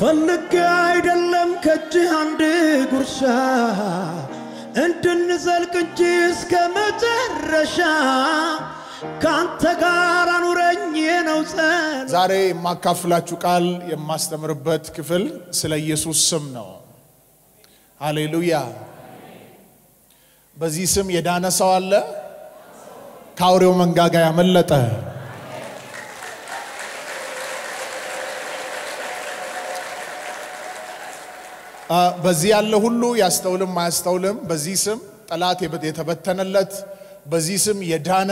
ፈልግ አይደለም ከእጅህ አንድ ጉርሻ እንድንዘልቅ እንጂ እስከ መጨረሻ ከአንተ ጋር አኑረኝ ነው ጸሎት። ዛሬ የማካፍላችሁ ቃል የማስተምርበት ክፍል ስለ ኢየሱስ ስም ነው። ሃሌሉያ። በዚህ ስም የዳነ ሰው አለ? ከአውሬው መንጋጋ ያመለጠ በዚህ ያለ ሁሉ ያስተውልም አያስተውልም፣ በዚህ ስም ጠላት የተበተነለት፣ በዚህ ስም የዳነ፣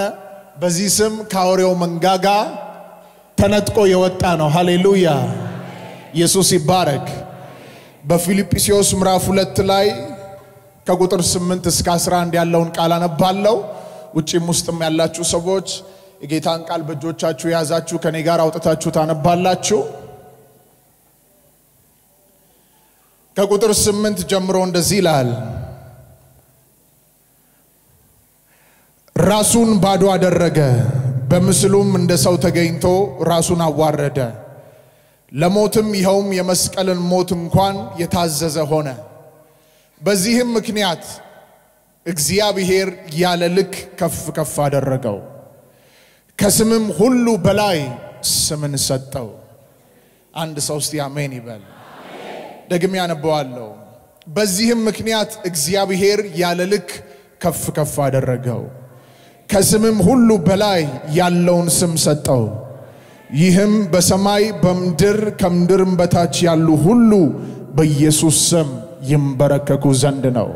በዚህ ስም ከአውሬው መንጋጋ ተነጥቆ የወጣ ነው። ሃሌሉያ! ኢየሱስ ይባረክ። በፊልጵስዩስ ምዕራፍ ሁለት ላይ ከቁጥር 8 እስከ 11 ያለውን ቃል አነባለሁ። ውጭም ውስጥም ያላችሁ ሰዎች የጌታን ቃል በእጆቻችሁ የያዛችሁ ከኔ ጋር አውጥታችሁ ታነባላችሁ። ከቁጥር ስምንት ጀምሮ እንደዚህ ይላል፣ ራሱን ባዶ አደረገ፣ በምስሉም እንደ ሰው ተገኝቶ ራሱን አዋረደ፣ ለሞትም ይኸውም የመስቀልን ሞት እንኳን የታዘዘ ሆነ። በዚህም ምክንያት እግዚአብሔር ያለ ልክ ከፍ ከፍ አደረገው፣ ከስምም ሁሉ በላይ ስምን ሰጠው። አንድ ሰው እስቲ አሜን ይበል። ደግሜ ያነበዋለሁ። በዚህም ምክንያት እግዚአብሔር ያለ ልክ ከፍ ከፍ አደረገው፣ ከስምም ሁሉ በላይ ያለውን ስም ሰጠው። ይህም በሰማይ በምድር ከምድርም በታች ያሉ ሁሉ በኢየሱስ ስም ይንበረከኩ ዘንድ ነው።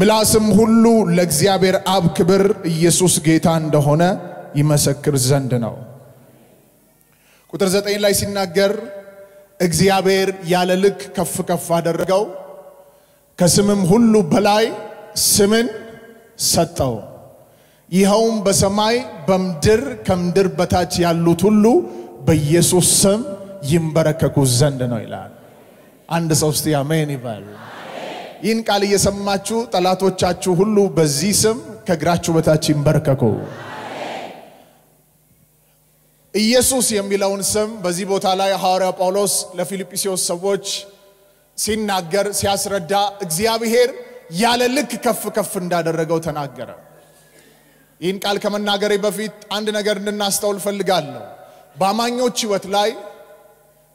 ምላስም ሁሉ ለእግዚአብሔር አብ ክብር ኢየሱስ ጌታ እንደሆነ ይመሰክር ዘንድ ነው። ቁጥር ዘጠኝ ላይ ሲናገር እግዚአብሔር ያለ ልክ ከፍ ከፍ አደረገው፣ ከስምም ሁሉ በላይ ስምን ሰጠው። ይኸውም በሰማይ በምድር ከምድር በታች ያሉት ሁሉ በኢየሱስ ስም ይንበረከኩ ዘንድ ነው ይላል። አንድ ሰው እስቲ አሜን ይበል። ይህን ቃል እየሰማችሁ ጠላቶቻችሁ ሁሉ በዚህ ስም ከእግራችሁ በታች ይንበረከኩ? ኢየሱስ የሚለውን ስም በዚህ ቦታ ላይ ሐዋርያ ጳውሎስ ለፊልጵስዎስ ሰዎች ሲናገር ሲያስረዳ እግዚአብሔር ያለ ልክ ከፍ ከፍ እንዳደረገው ተናገረ። ይህን ቃል ከመናገሬ በፊት አንድ ነገር እንድናስተውል ፈልጋለሁ። በአማኞች ህይወት ላይ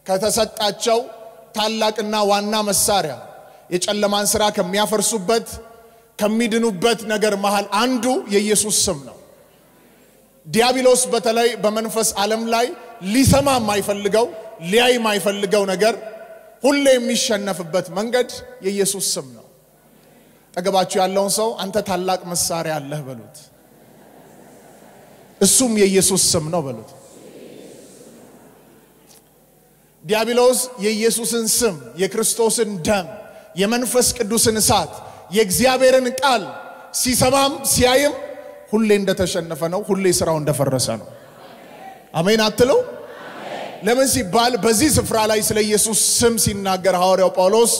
ከተሰጣቸው ታላቅና ዋና መሳሪያ የጨለማን ስራ ከሚያፈርሱበት ከሚድኑበት ነገር መሃል አንዱ የኢየሱስ ስም ነው። ዲያብሎስ በተለይ በመንፈስ ዓለም ላይ ሊሰማ የማይፈልገው ሊያይ የማይፈልገው ነገር ሁሌ የሚሸነፍበት መንገድ የኢየሱስ ስም ነው። ጠገባችሁ ያለውን ሰው አንተ ታላቅ መሳሪያ አለህ በሉት። እሱም የኢየሱስ ስም ነው በሉት። ዲያብሎስ የኢየሱስን ስም፣ የክርስቶስን ደም፣ የመንፈስ ቅዱስን እሳት፣ የእግዚአብሔርን ቃል ሲሰማም ሲያይም ሁሌ እንደተሸነፈ ነው። ሁሌ ስራው እንደፈረሰ ነው። አሜን አትለው? ለምን ሲባል በዚህ ስፍራ ላይ ስለ ኢየሱስ ስም ሲናገር ሐዋርያው ጳውሎስ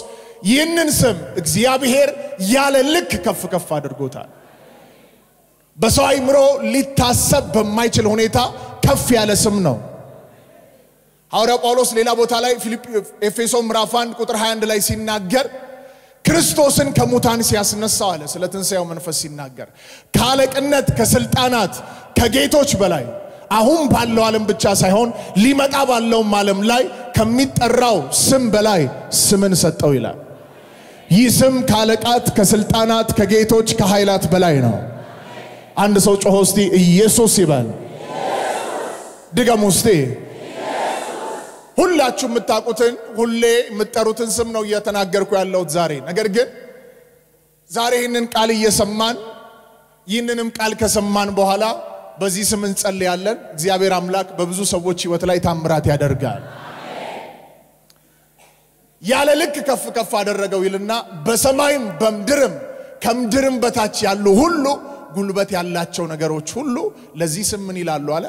ይህንን ስም እግዚአብሔር ያለ ልክ ከፍ ከፍ አድርጎታል። በሰው አይምሮ ሊታሰብ በማይችል ሁኔታ ከፍ ያለ ስም ነው። ሐዋርያው ጳውሎስ ሌላ ቦታ ላይ ኤፌሶ ምዕራፍ 1 ቁጥር 21 ላይ ሲናገር ክርስቶስን ከሙታን ሲያስነሳው አለ። ስለ ትንሣኤው መንፈስ ሲናገር ከአለቅነት፣ ከስልጣናት፣ ከጌቶች በላይ አሁን ባለው ዓለም ብቻ ሳይሆን ሊመጣ ባለውም ዓለም ላይ ከሚጠራው ስም በላይ ስምን ሰጠው ይላል። ይህ ስም ከአለቃት፣ ከስልጣናት፣ ከጌቶች፣ ከኃይላት በላይ ነው። አንድ ሰው ጮሆ እስቲ ኢየሱስ ይበል። ድገሙ እስቲ ሁላችሁ የምታውቁትን ሁሌ የምትጠሩትን ስም ነው እየተናገርኩ ያለሁት ዛሬ። ነገር ግን ዛሬ ይህንን ቃል እየሰማን ይህንንም ቃል ከሰማን በኋላ በዚህ ስም እንጸልያለን። እግዚአብሔር አምላክ በብዙ ሰዎች ህይወት ላይ ታምራት ያደርጋል። ያለ ልክ ከፍ ከፍ አደረገው ይልና በሰማይም በምድርም ከምድርም በታች ያሉ ሁሉ ጉልበት ያላቸው ነገሮች ሁሉ ለዚህ ስም ምን ይላሉ አለ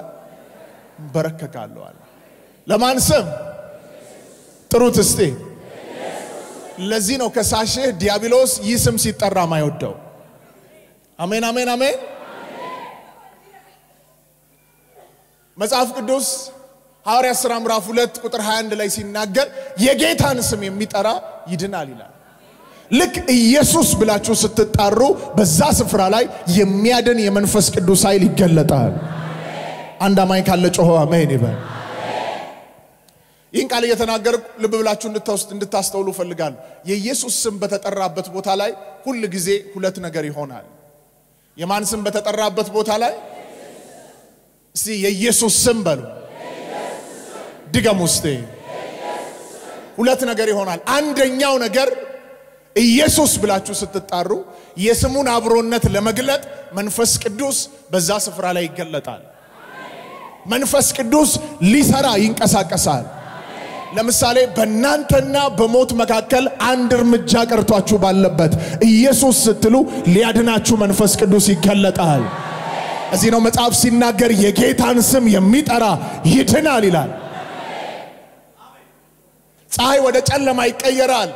በረከካለሁ አለ። ለማን ስም ጥሩት እስቲ። ለዚህ ነው ከሳሽህ ዲያብሎስ ይህ ስም ሲጠራ ማይወደው። አሜን፣ አሜን፣ አሜን። መጽሐፍ ቅዱስ ሐዋርያ ሥራ ምዕራፍ 2 ቁጥር 21 ላይ ሲናገር የጌታን ስም የሚጠራ ይድናል ይላል። ልክ ኢየሱስ ብላችሁ ስትጣሩ በዛ ስፍራ ላይ የሚያድን የመንፈስ ቅዱስ ኃይል ይገለጣል። አንድ አማኝ ካለ ጮኸው አሜን ይበል። ይህን ቃል እየተናገርኩ ልብ ብላችሁ እንድታስተውሉ ፈልጋል። የኢየሱስ ስም በተጠራበት ቦታ ላይ ሁል ጊዜ ሁለት ነገር ይሆናል። የማን ስም በተጠራበት ቦታ ላይ እስቲ የኢየሱስ ስም በሉ። ድገም ውስጤ ሁለት ነገር ይሆናል። አንደኛው ነገር ኢየሱስ ብላችሁ ስትጣሩ የስሙን አብሮነት ለመግለጥ መንፈስ ቅዱስ በዛ ስፍራ ላይ ይገለጣል። መንፈስ ቅዱስ ሊሰራ ይንቀሳቀሳል። ለምሳሌ በእናንተና በሞት መካከል አንድ እርምጃ ቀርቷችሁ ባለበት ኢየሱስ ስትሉ ሊያድናችሁ መንፈስ ቅዱስ ይገለጣል። እዚህ ነው መጽሐፍ ሲናገር የጌታን ስም የሚጠራ ይድናል ይላል። ፀሐይ ወደ ጨለማ ይቀየራል፣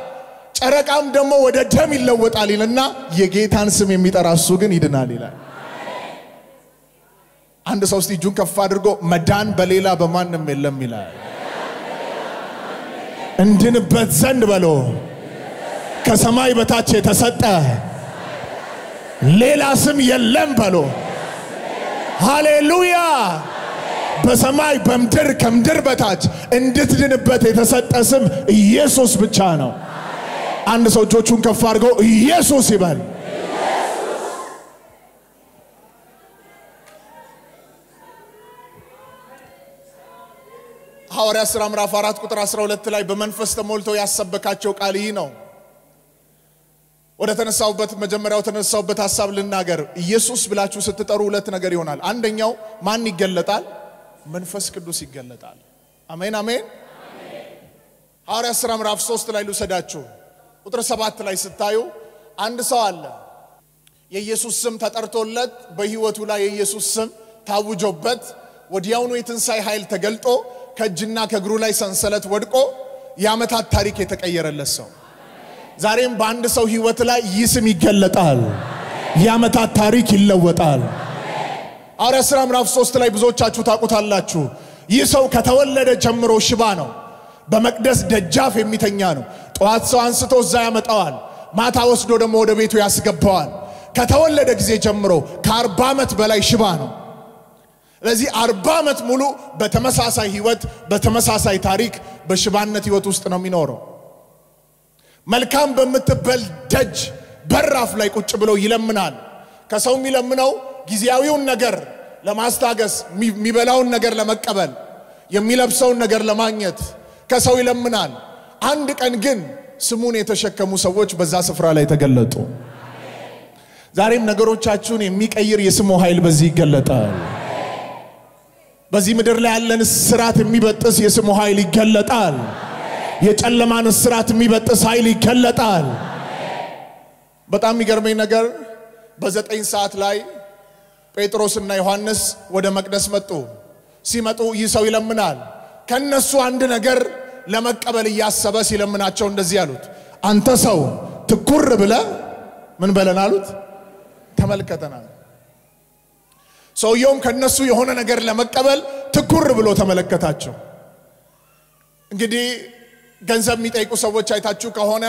ጨረቃም ደግሞ ወደ ደም ይለወጣል ይልና የጌታን ስም የሚጠራ እሱ ግን ይድናል ይላል። አንድ ሰው እስቲ እጁን ከፍ አድርጎ መዳን በሌላ በማንም የለም ይላል። እንድንበት ዘንድ በሎ ከሰማይ በታች የተሰጠ ሌላ ስም የለም በሎ ሃሌሉያ። በሰማይ በምድር ከምድር በታች እንድትድንበት የተሰጠ ስም ኢየሱስ ብቻ ነው። አንድ ሰው እጆቹን ከፍ አድርገው ኢየሱስ ይበል። ሐዋርያ ሥራ ምዕራፍ 4 ቁጥር 12 ላይ በመንፈስ ተሞልቶ ያሰበካቸው ቃል ይህ ነው። ወደ ተነሳውበት መጀመሪያው ተነሳውበት ሀሳብ ልናገር። ኢየሱስ ብላችሁ ስትጠሩ ሁለት ነገር ይሆናል። አንደኛው ማን ይገለጣል? መንፈስ ቅዱስ ይገለጣል። አሜን አሜን። ሐዋርያ ሥራ ምዕራፍ 3 ላይ ልውሰዳችሁ። ቁጥር 7 ላይ ስታዩ አንድ ሰው አለ። የኢየሱስ ስም ተጠርቶለት በህይወቱ ላይ የኢየሱስ ስም ታውጆበት ወዲያውኑ የትንሣኤ ኃይል ተገልጦ ከእጅና ከእግሩ ላይ ሰንሰለት ወድቆ የአመታት ታሪክ የተቀየረለት ሰው ዛሬም በአንድ ሰው ህይወት ላይ ይህ ስም ይገለጣል። የአመታት ታሪክ ይለወጣል። ሐዋርያ ሥራ ምዕራፍ ሶስት ላይ ብዙዎቻችሁ ታውቁታላችሁ። ይህ ሰው ከተወለደ ጀምሮ ሽባ ነው። በመቅደስ ደጃፍ የሚተኛ ነው። ጠዋት ሰው አንስቶ እዛ ያመጣዋል። ማታ ወስዶ ደግሞ ወደ ቤቱ ያስገባዋል። ከተወለደ ጊዜ ጀምሮ ከአርባ ዓመት በላይ ሽባ ነው። ስለዚህ አርባ ዓመት ሙሉ በተመሳሳይ ህይወት በተመሳሳይ ታሪክ በሽባነት ህይወት ውስጥ ነው የሚኖረው። መልካም በምትበል ደጅ በራፍ ላይ ቁጭ ብሎ ይለምናል። ከሰው የሚለምነው ጊዜያዊውን ነገር ለማስታገስ፣ የሚበላውን ነገር ለመቀበል፣ የሚለብሰውን ነገር ለማግኘት ከሰው ይለምናል። አንድ ቀን ግን ስሙን የተሸከሙ ሰዎች በዛ ስፍራ ላይ ተገለጡ። ዛሬም ነገሮቻችሁን የሚቀይር የስሙ ኃይል በዚህ ይገለጣል። በዚህ ምድር ላይ ያለን ስራት የሚበጥስ የስሙ ኃይል ይገለጣል። የጨለማን ስራት የሚበጥስ ኃይል ይገለጣል። በጣም የሚገርመኝ ነገር በዘጠኝ ሰዓት ላይ ጴጥሮስና ዮሐንስ ወደ መቅደስ መጡ። ሲመጡ ይህ ሰው ይለምናል። ከነሱ አንድ ነገር ለመቀበል እያሰበ ሲለምናቸው እንደዚህ አሉት፣ አንተ ሰው ትኩር ብለ ምን በለን አሉት፣ ተመልከተናል። ሰውየውም ከነሱ የሆነ ነገር ለመቀበል ትኩር ብሎ ተመለከታቸው። እንግዲህ ገንዘብ የሚጠይቁ ሰዎች አይታችሁ ከሆነ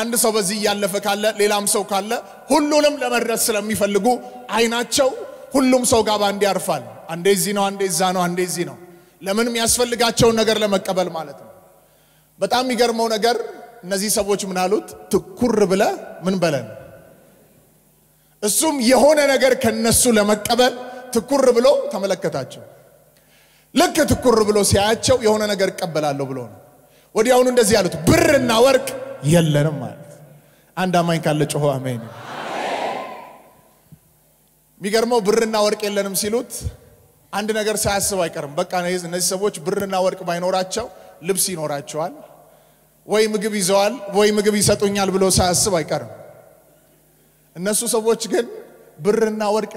አንድ ሰው በዚህ እያለፈ ካለ ሌላም ሰው ካለ ሁሉንም ለመድረስ ስለሚፈልጉ አይናቸው ሁሉም ሰው ጋር ባንዴ ያርፋል። አንዴ እዚህ ነው፣ አንዴ ዛ ነው፣ አንዴ እዚህ ነው። ለምን የሚያስፈልጋቸውን ነገር ለመቀበል ማለት ነው። በጣም የሚገርመው ነገር እነዚህ ሰዎች ምናሉት ትኩር ብለ ምን በለን እሱም የሆነ ነገር ከነሱ ለመቀበል ትኩር ብሎ ተመለከታቸው። ልክ ትኩር ብሎ ሲያያቸው የሆነ ነገር እቀበላለሁ ብሎ ነው። ወዲያውኑ እንደዚህ ያሉት ብርና ወርቅ የለንም ማለት። አንድ አማኝ ካለ ጮሆ አሜን። የሚገርመው ብርና ወርቅ የለንም ሲሉት አንድ ነገር ሳያስብ አይቀርም። በቃ እነዚህ ሰዎች ብርና ወርቅ ባይኖራቸው ልብስ ይኖራቸዋል ወይ ምግብ ይዘዋል ወይ ምግብ ይሰጡኛል ብሎ ሳያስብ አይቀርም። እነሱ ሰዎች ግን ብርና ወርቅ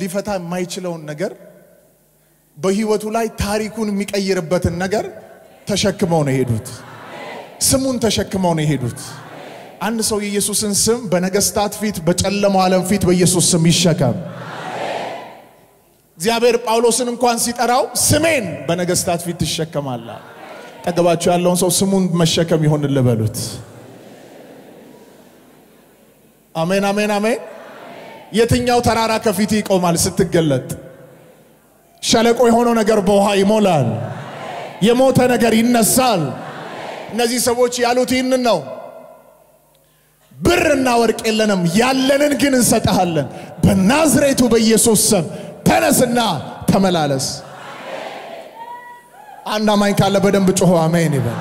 ሊፈታ የማይችለውን ነገር በህይወቱ ላይ ታሪኩን የሚቀይርበትን ነገር ተሸክመው ነው የሄዱት። ስሙን ተሸክመው ነው የሄዱት። አንድ ሰው የኢየሱስን ስም በነገስታት ፊት፣ በጨለማው ዓለም ፊት በኢየሱስ ስም ይሸከም። እግዚአብሔር ጳውሎስን እንኳን ሲጠራው ስሜን በነገስታት ፊት ትሸከማላ። ጠገባቸው ያለውን ሰው ስሙን መሸከም ይሆን ልበሉት። አሜን፣ አሜን፣ አሜን። የትኛው ተራራ ከፊት ይቆማል ስትገለጥ? ሸለቆ የሆነው ነገር በውሃ ይሞላል። የሞተ ነገር ይነሳል። እነዚህ ሰዎች ያሉት ይህንን ነው። ብርና ወርቅ የለንም፣ ያለንን ግን እንሰጠሃለን። በናዝሬቱ በኢየሱስ ስም ተነስና ተመላለስ። አንድ አማኝ ካለ በደንብ ጮሆ አሜን ይበል።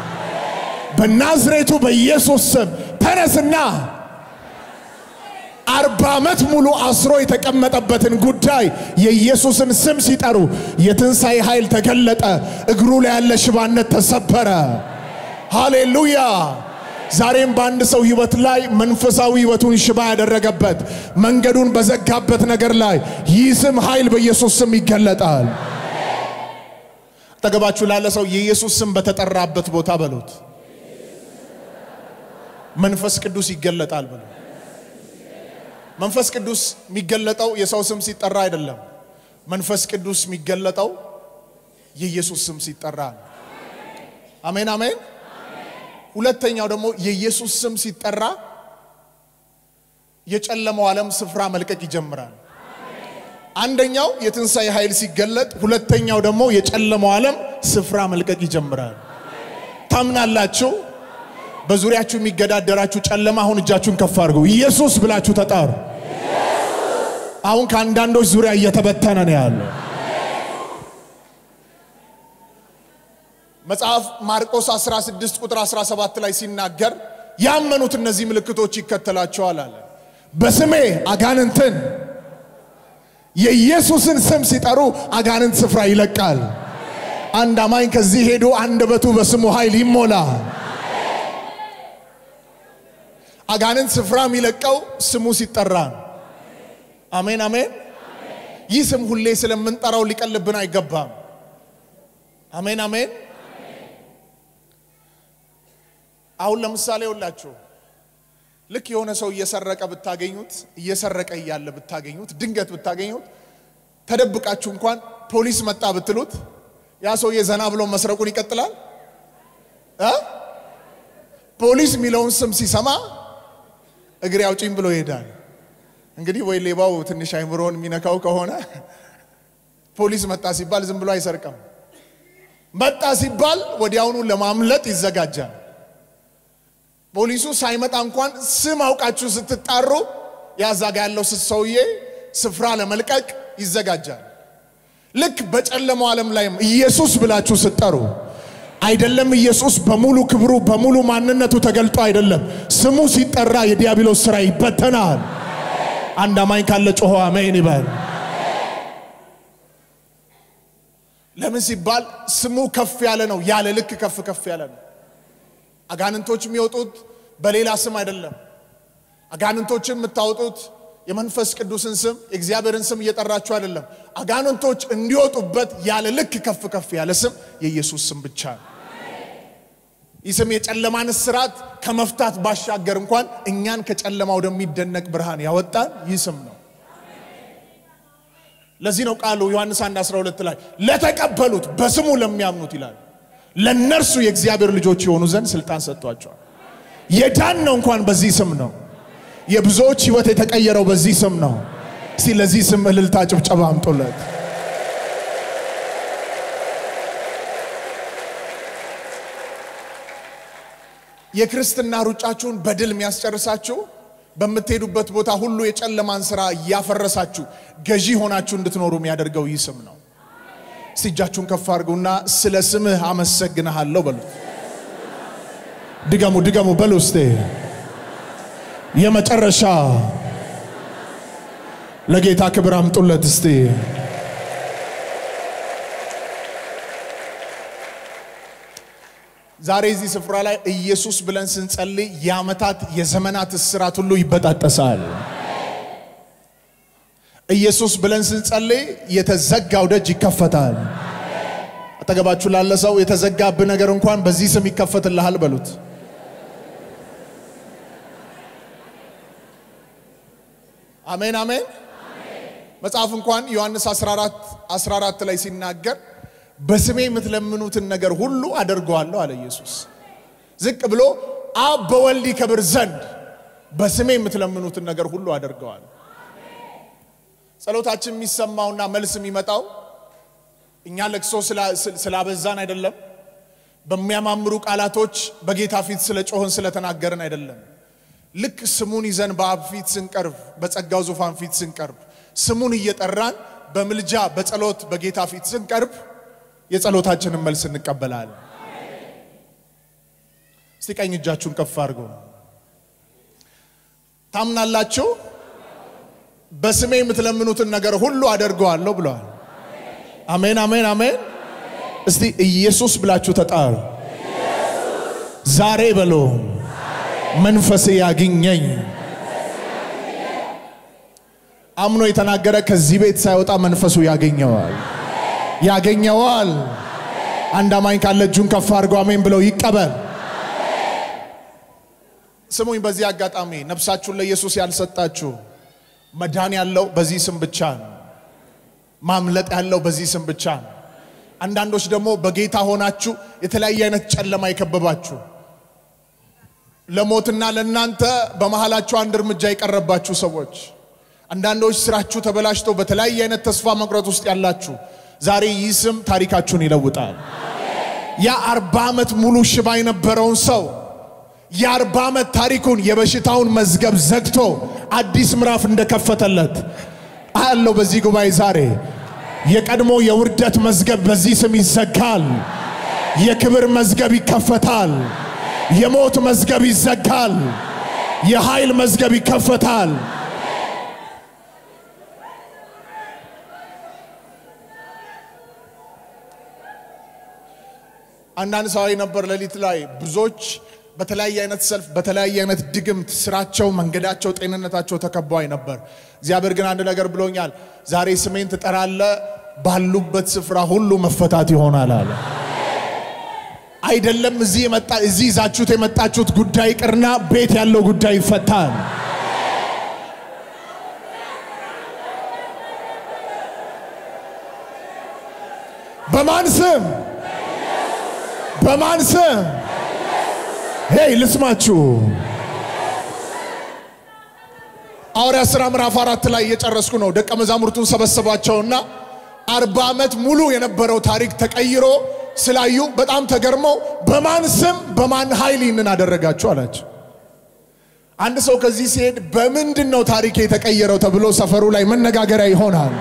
በናዝሬቱ በኢየሱስ ስም ተነስና አርባ ዓመት ሙሉ አስሮ የተቀመጠበትን ጉዳይ የኢየሱስን ስም ሲጠሩ የትንሣኤ ኃይል ተገለጠ። እግሩ ላይ ያለ ሽባነት ተሰበረ። ሃሌሉያ! ዛሬም በአንድ ሰው ህይወት ላይ መንፈሳዊ ህይወቱን ሽባ ያደረገበት መንገዱን በዘጋበት ነገር ላይ ይህ ስም ኃይል በኢየሱስ ስም ይገለጣል። አጠገባችሁ ላለ ሰው የኢየሱስ ስም በተጠራበት ቦታ በሉት መንፈስ ቅዱስ ይገለጣል በሉት። መንፈስ ቅዱስ የሚገለጠው የሰው ስም ሲጠራ አይደለም። መንፈስ ቅዱስ የሚገለጠው የኢየሱስ ስም ሲጠራ ነው። አሜን አሜን። ሁለተኛው ደግሞ የኢየሱስ ስም ሲጠራ የጨለመው ዓለም ስፍራ መልቀቅ ይጀምራል። አንደኛው የትንሣኤ ኃይል ሲገለጥ፣ ሁለተኛው ደግሞ የጨለመው ዓለም ስፍራ መልቀቅ ይጀምራል። ታምናላችሁ? በዙሪያችሁ የሚገዳደራችሁ ጨለማ አሁን እጃችሁን ከፍ አድርገው ኢየሱስ ብላችሁ ተጣሩ። አሁን ከአንዳንዶች ዙሪያ እየተበተነ ነው ያለው። መጽሐፍ ማርቆስ 16 ቁጥር 17 ላይ ሲናገር ያመኑት እነዚህ ምልክቶች ይከተላቸዋል አለ። በስሜ አጋንንትን የኢየሱስን ስም ሲጠሩ አጋንንት ስፍራ ይለቃል። አንድ አማኝ ከዚህ ሄዶ አንደበቱ በስሙ ኃይል ይሞላ። አጋንንት ስፍራ የሚለቀው ስሙ ሲጠራ ነው። አሜን አሜን። ይህ ስም ሁሌ ስለምንጠራው ሊቀልብን አይገባም። አሜን አሜን። አሁን ለምሳሌ ሁላችሁ ልክ የሆነ ሰው እየሰረቀ ብታገኙት እየሰረቀ እያለ ብታገኙት ድንገት ብታገኙት ተደብቃችሁ እንኳን ፖሊስ መጣ ብትሉት ያ ሰውዬ ዘና ብሎ መስረቁን ይቀጥላል? ፖሊስ የሚለውን ስም ሲሰማ እግሬ አውጪኝ ብሎ ይሄዳል። እንግዲህ ወይ ሌባው ትንሽ አይምሮን የሚነካው ከሆነ ፖሊስ መጣ ሲባል ዝም ብሎ አይሰርቅም። መጣ ሲባል ወዲያውኑ ለማምለጥ ይዘጋጃል። ፖሊሱ ሳይመጣ እንኳን ስም አውቃችሁ ስትጣሩ ያዛጋ ያለው ሰውዬ ስፍራ ለመልቀቅ ይዘጋጃል። ልክ በጨለመው ዓለም ላይም ኢየሱስ ብላችሁ ስትጠሩ አይደለም ኢየሱስ በሙሉ ክብሩ በሙሉ ማንነቱ ተገልጦ አይደለም ስሙ ሲጠራ የዲያብሎስ ስራ ይበተናል። አንድ አማኝ ካለ ጮሆ አሜን ይበል። ለምን ሲባል ስሙ ከፍ ያለ ነው፣ ያለ ልክ ከፍ ከፍ ያለ ነው። አጋንንቶች የሚወጡት በሌላ ስም አይደለም። አጋንንቶች የምታወጡት የመንፈስ ቅዱስን ስም የእግዚአብሔርን ስም እየጠራችሁ አይደለም። አጋንንቶች እንዲወጡበት ያለ ልክ ከፍ ከፍ ያለ ስም የኢየሱስ ስም ብቻ ነው። ስም የጨለማን ስርዓት ከመፍታት ባሻገር እንኳን እኛን ከጨለማ ወደሚደነቅ ብርሃን ያወጣን ይስም ነው። ለዚህ ነው ቃሉ ዮሐንስ 1 12 ላይ ለተቀበሉት በስሙ ለሚያምኑት ይላል ለነርሱ የእግዚአብሔር ልጆች የሆኑ ዘንድ ስልጣን ሰጥቷቸዋል። የዳን ነው እንኳን በዚህ ስም ነው። የብዙዎች ህይወት የተቀየረው በዚህ ስም ነው። እስቲ ለዚህ ስም እልልታ ጭብጨባ አምጦለት የክርስትና ሩጫችሁን በድል የሚያስጨርሳችሁ በምትሄዱበት ቦታ ሁሉ የጨለማን ስራ እያፈረሳችሁ ገዢ ሆናችሁ እንድትኖሩ የሚያደርገው ይህ ስም ነው። እጃችሁን ከፍ አድርጉና ስለ ስምህ አመሰግንሃለሁ በሉ። ድገሙ ድገሙ በሉ እስቴ የመጨረሻ ለጌታ ክብር አምጡለት እስቴ። ዛሬ እዚህ ስፍራ ላይ ኢየሱስ ብለን ስንጸልይ የዓመታት የዘመናት እስራት ሁሉ ይበጣጠሳል። ኢየሱስ ብለን ስንጸልይ የተዘጋው ደጅ ይከፈታል። አጠገባችሁ ላለ ሰው የተዘጋብ ነገር እንኳን በዚህ ስም ይከፈትልሃል በሉት። አሜን አሜን። መጽሐፍ እንኳን ዮሐንስ 14 14 ላይ ሲናገር በስሜ የምትለምኑትን ነገር ሁሉ አደርገዋለሁ አለ ኢየሱስ። ዝቅ ብሎ አብ በወልድ ይከብር ዘንድ በስሜ የምትለምኑትን ነገር ሁሉ አደርገዋለሁ። ጸሎታችን የሚሰማውና መልስ የሚመጣው እኛ ለቅሶ ስላበዛን አይደለም፣ በሚያማምሩ ቃላቶች በጌታ ፊት ስለ ጮህን ስለተናገርን አይደለም። ልክ ስሙን ይዘን በአብ ፊት ስንቀርብ፣ በጸጋው ዙፋን ፊት ስንቀርብ፣ ስሙን እየጠራን በምልጃ በጸሎት በጌታ ፊት ስንቀርብ የጸሎታችንን መልስ እንቀበላለን። እስቲ ቀኝ እጃችሁን ከፍ አድርጎ ታምናላችሁ? በስሜ የምትለምኑትን ነገር ሁሉ አደርገዋለሁ ብለዋል። አሜን፣ አሜን፣ አሜን። እስቲ ኢየሱስ ብላችሁ ተጣሩ። ዛሬ በሎ መንፈሴ ያግኘኝ። አምኖ የተናገረ ከዚህ ቤት ሳይወጣ መንፈሱ ያገኘዋል። ያገኘዋል። አንድ አማኝ ካለ እጁን ከፍ አድርጎ አሜን ብለው ይቀበል። ስሙኝ፣ በዚህ አጋጣሚ ነፍሳችሁን ለኢየሱስ ያልሰጣችሁ መዳን ያለው በዚህ ስም ብቻ ነው። ማምለጥ ያለው በዚህ ስም ብቻ ነው። አንዳንዶች ደግሞ በጌታ ሆናችሁ የተለያየ አይነት ጨለማ የከበባችሁ ለሞትና ለእናንተ በመሃላችሁ አንድ እርምጃ የቀረባችሁ ሰዎች፣ አንዳንዶች ስራችሁ ተበላሽቶ በተለያየ አይነት ተስፋ መቁረጥ ውስጥ ያላችሁ ዛሬ ይህ ስም ታሪካችሁን ይለውጣል። ያ አርባ ዓመት ሙሉ ሽባ የነበረውን ሰው የአርባ ዓመት ታሪኩን የበሽታውን መዝገብ ዘግቶ አዲስ ምዕራፍ እንደከፈተለት አያለው። በዚህ ጉባኤ ዛሬ የቀድሞ የውርደት መዝገብ በዚህ ስም ይዘጋል። የክብር መዝገብ ይከፈታል። የሞት መዝገብ ይዘጋል። የኃይል መዝገብ ይከፈታል። አንዳንድ ሰው ነበር ሌሊት ላይ ብዙዎች በተለያየ አይነት ሰልፍ በተለያየ አይነት ድግምት ስራቸው፣ መንገዳቸው፣ ጤንነታቸው ተከባይ ነበር። እግዚአብሔር ግን አንድ ነገር ብሎኛል። ዛሬ ስሜን ትጠራለ፣ ባሉበት ስፍራ ሁሉ መፈታት ይሆናል አለ። አይደለም እዚህ የመጣ እዚህ ይዛችሁት የመጣችሁት ጉዳይ ቅርና ቤት ያለው ጉዳይ ይፈታል። በማን ስም? በማን ስም? ሄይ ልስማችሁ። ሐዋርያ ሥራ ምዕራፍ አራት ላይ እየጨረስኩ ነው። ደቀ መዛሙርቱን ሰበሰባቸውና አርባ ዓመት ሙሉ የነበረው ታሪክ ተቀይሮ ስላዩ በጣም ተገርመው በማን ስም በማን ኃይል ይህንን አደረጋችሁ አላቸው። አንድ ሰው ከዚህ ሲሄድ በምንድን ነው ታሪክ የተቀየረው ተብሎ ሰፈሩ ላይ መነጋገሪያ ይሆናል።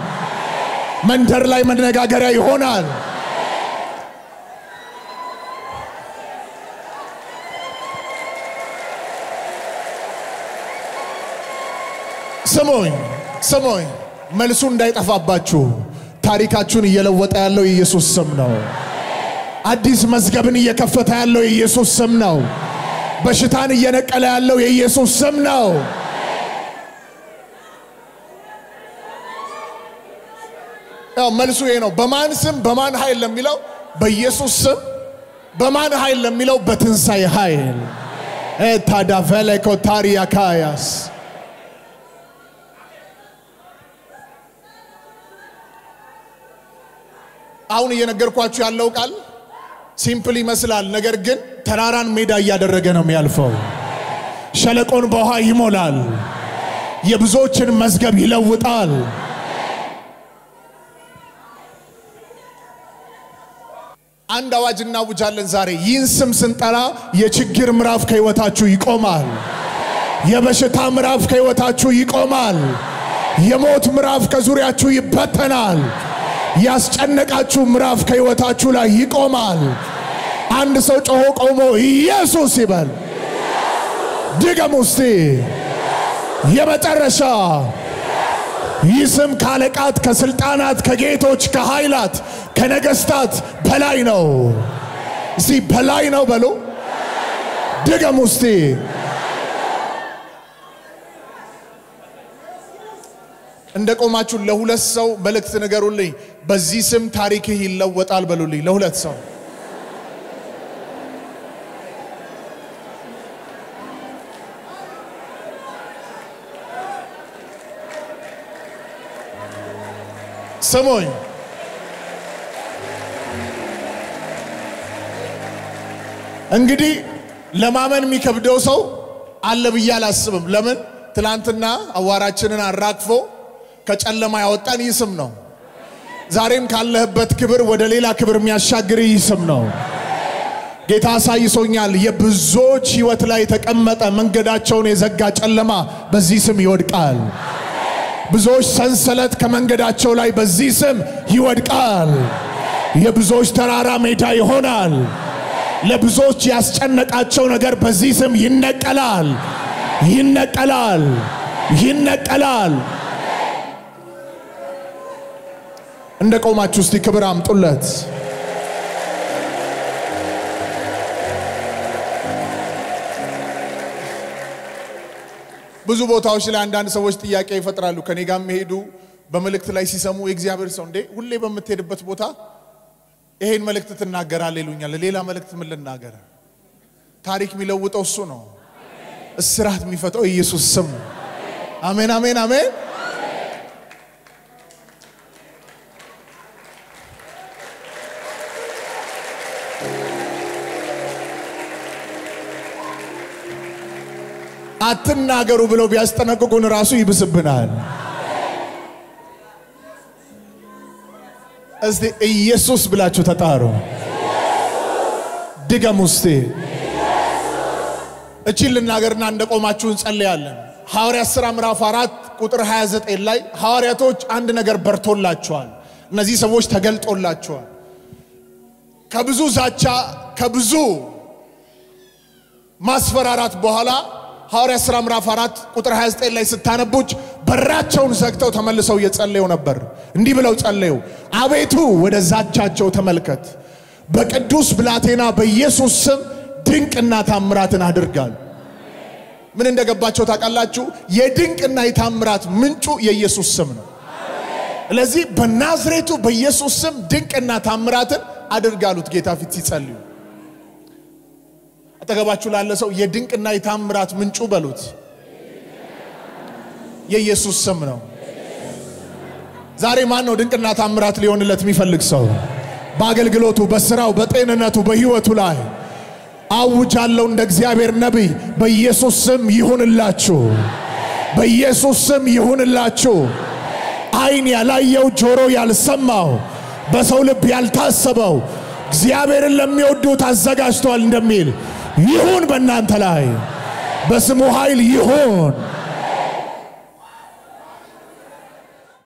መንደር ላይ መነጋገሪያ ይሆናል። ስሙኝ ስሙኝ፣ መልሱ እንዳይጠፋባችሁ ታሪካችሁን እየለወጠ ያለው የኢየሱስ ስም ነው። አዲስ መዝገብን እየከፈተ ያለው የኢየሱስ ስም ነው። በሽታን እየነቀለ ያለው የኢየሱስ ስም ነው። ያው መልሱ ይሄ ነው። በማን ስም በማን ኃይል ለሚለው በኢየሱስ ስም፣ በማን ኃይል ለሚለው በትንሣኤ ኃይል ኤታዳቨሌኮ ታሪያካያስ አሁን እየነገርኳችሁ ያለው ቃል ሲምፕል ይመስላል። ነገር ግን ተራራን ሜዳ እያደረገ ነው የሚያልፈው። ሸለቆን በውሃ ይሞላል። የብዙዎችን መዝገብ ይለውጣል። አንድ አዋጅ እናውጃለን ዛሬ። ይህን ስም ስንጠራ የችግር ምዕራፍ ከህይወታችሁ ይቆማል። የበሽታ ምዕራፍ ከህይወታችሁ ይቆማል። የሞት ምዕራፍ ከዙሪያችሁ ይበተናል። ያስጨነቃችሁ ምዕራፍ ከህይወታችሁ ላይ ይቆማል። አንድ ሰው ጮሆ ቆሞ ኢየሱስ ይበል። ድገም ውስቲ የመጨረሻ ይህ ስም ከአለቃት፣ ከስልጣናት፣ ከጌቶች፣ ከኃይላት፣ ከነገስታት በላይ ነው። እስቲ በላይ ነው በሉ። ድገም ውስቲ እንደ ቆማችሁ ለሁለት ሰው መልእክት ንገሩልኝ። በዚህ ስም ታሪክህ ይለወጣል በሉልኝ። ለሁለት ሰው ስሙኝ፣ እንግዲህ ለማመን የሚከብደው ሰው አለ ብዬ አላስብም። ለምን? ትላንትና አዋራችንን አራግፎ ከጨለማ ያወጣን ይህ ስም ነው። ዛሬም ካለህበት ክብር ወደ ሌላ ክብር የሚያሻግር ይህ ስም ነው። ጌታ አሳይሶኛል። የብዙዎች ህይወት ላይ የተቀመጠ መንገዳቸውን የዘጋ ጨለማ በዚህ ስም ይወድቃል። ብዙዎች ሰንሰለት ከመንገዳቸው ላይ በዚህ ስም ይወድቃል። የብዙዎች ተራራ ሜዳ ይሆናል። ለብዙዎች ያስጨነቃቸው ነገር በዚህ ስም ይነቀላል፣ ይነቀላል፣ ይነቀላል። እንደ ቆማችሁ እስቲ ክብር አምጡለት። ብዙ ቦታዎች ላይ አንዳንድ ሰዎች ጥያቄ ይፈጥራሉ። ከኔ ጋር የሚሄዱ በመልእክት ላይ ሲሰሙ የእግዚአብሔር ሰው እንዴ ሁሌ በምትሄድበት ቦታ ይሄን መልእክት ትናገራለህ ይሉኛል። ሌላ መልእክት ምን ልናገር? ታሪክ የሚለውጠው እሱ ነው። እስራት የሚፈታው ኢየሱስ ስም። አሜን፣ አሜን፣ አሜን። አትናገሩ ብለው ቢያስጠነቅቁን ራሱ ይብስብናል። እስቲ ኢየሱስ ብላችሁ ተጣሩ። ድገም ውስቴ እቺን ልናገርና እንደ ቆማችሁ እንጸልያለን። ሐዋርያት ሥራ ምዕራፍ አራት ቁጥር 29 ላይ ሐዋርያቶች አንድ ነገር በርቶላቸዋል። እነዚህ ሰዎች ተገልጦላቸዋል። ከብዙ ዛቻ፣ ከብዙ ማስፈራራት በኋላ ሐዋርያ ሥራ ምዕራፍ 4 ቁጥር 29 ላይ ስታነቡች በራቸውን ዘግተው ተመልሰው እየጸለዩ ነበር። እንዲህ ብለው ጸለዩ፣ አቤቱ ወደ ዛቻቸው ተመልከት፣ በቅዱስ ብላቴና በኢየሱስ ስም ድንቅና ታምራትን አድርጋል። ምን እንደገባቸው ታውቃላችሁ? የድንቅና የታምራት ምንጩ የኢየሱስ ስም ነው። ስለዚህ በናዝሬቱ በኢየሱስ ስም ድንቅና ታምራትን አድርጋሉት ጌታ ፊት ሲጸልዩ አጠገባችሁ ላለ ሰው የድንቅና የታምራት ምንጩ በሉት። የኢየሱስ ስም ነው። ዛሬ ማን ነው ድንቅና ታምራት ሊሆንለት የሚፈልግ ሰው? በአገልግሎቱ፣ በስራው፣ በጤንነቱ፣ በህይወቱ ላይ አውጃለሁ። እንደ እግዚአብሔር ነቢይ በኢየሱስ ስም ይሁንላችሁ፣ በኢየሱስ ስም ይሁንላችሁ። አይን ያላየው ጆሮ ያልሰማው በሰው ልብ ያልታሰበው እግዚአብሔርን ለሚወዱት አዘጋጅቷል እንደሚል ይሁን በእናንተ ላይ በስሙ ኃይል ይሁን።